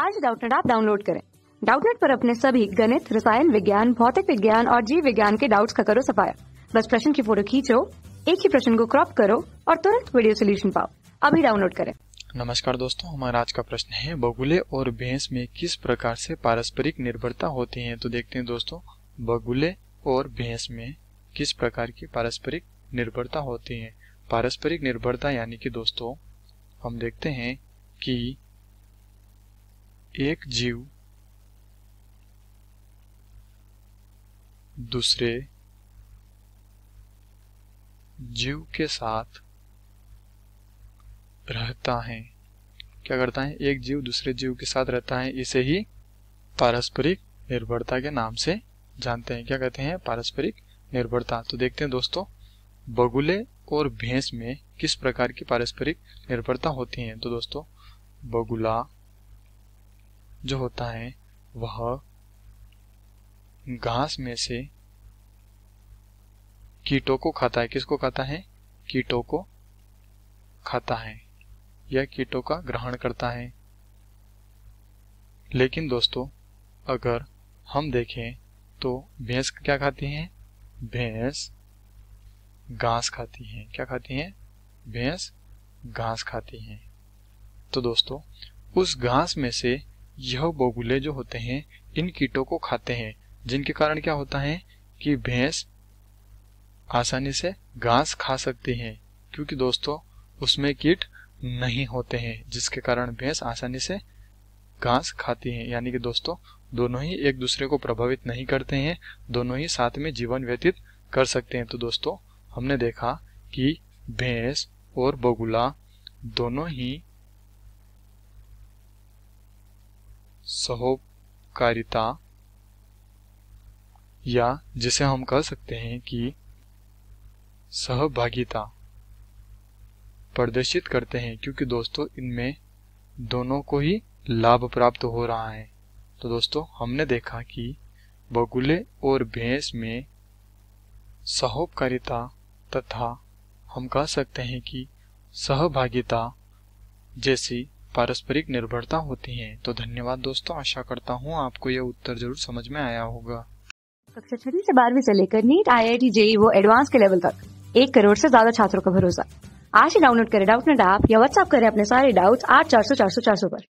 आज डाउटनेट आप डाउनलोड करें डाउटनेट पर अपने सभी गणित रसायन विज्ञान भौतिक विज्ञान और जीव विज्ञान के डाउट्स का करो सफाया बस प्रश्न की फोटो खींचो एक ही प्रश्न को क्रॉप करो और तुरंत वीडियो सोल्यूशन पाओ अभी डाउनलोड करें नमस्कार दोस्तों हमारा आज का प्रश्न है बगुले और भैंस में किस प्रकार से पारस्परिक निर्भरता होती है तो देखते हैं दोस्तों बगुले और भैंस में किस प्रकार की पारस्परिक निर्भरता होती है पारस्परिक निर्भरता यानी कि दोस्तों हम देखते हैं कि एक जीव दूसरे जीव के साथ रहता है क्या करता है एक जीव दूसरे जीव के साथ रहता है इसे ही पारस्परिक निर्भरता के नाम से जानते हैं क्या कहते हैं पारस्परिक निर्भरता तो देखते हैं दोस्तों बगुले और भैंस में किस प्रकार की पारस्परिक निर्भरता होती है तो दोस्तों बगुला जो होता है वह घास में से कीटों को खाता है किसको खाता है कीटों को खाता है या कीटों का ग्रहण करता है लेकिन दोस्तों अगर हम देखें तो भैंस क्या खाती है भैंस घास खाती है क्या खाती है भैंस घास खाती है तो दोस्तों उस घास में से यह बोगुले जो होते हैं इन कीटों को खाते हैं जिनके कारण क्या होता है कि भैंस आसानी से घास खा सकती हैं क्योंकि दोस्तों उसमें कीट नहीं होते हैं जिसके कारण भैंस आसानी से घास खाती हैं यानी कि दोस्तों दोनों ही एक दूसरे को प्रभावित नहीं करते हैं दोनों ही साथ में जीवन व्यतीत कर सकते हैं तो दोस्तों हमने देखा कि भैंस और बगुला दोनों ही सहोपकारिता या जिसे हम कह सकते हैं कि सहभागिता प्रदर्शित करते हैं क्योंकि दोस्तों इनमें दोनों को ही लाभ प्राप्त हो रहा है तो दोस्तों हमने देखा कि बगुले और भैंस में सहोपकारिता तथा हम कह सकते हैं कि सहभागिता जैसी पारस्परिक निर्भरता होती है तो धन्यवाद दोस्तों आशा करता हूँ आपको यह उत्तर जरूर समझ में आया होगा कक्षा छठी से बारहवीं से लेकर NEET I I T JEE वो एडवांस के लेवल तक एक करोड़ से ज्यादा छात्रों का भरोसा आज ही डाउनलोड करें डाउट नेट ऐप या व्हाट्सअप करें अपने सारे डाउट्स आठ चार सौ चार सौ चार सौ पर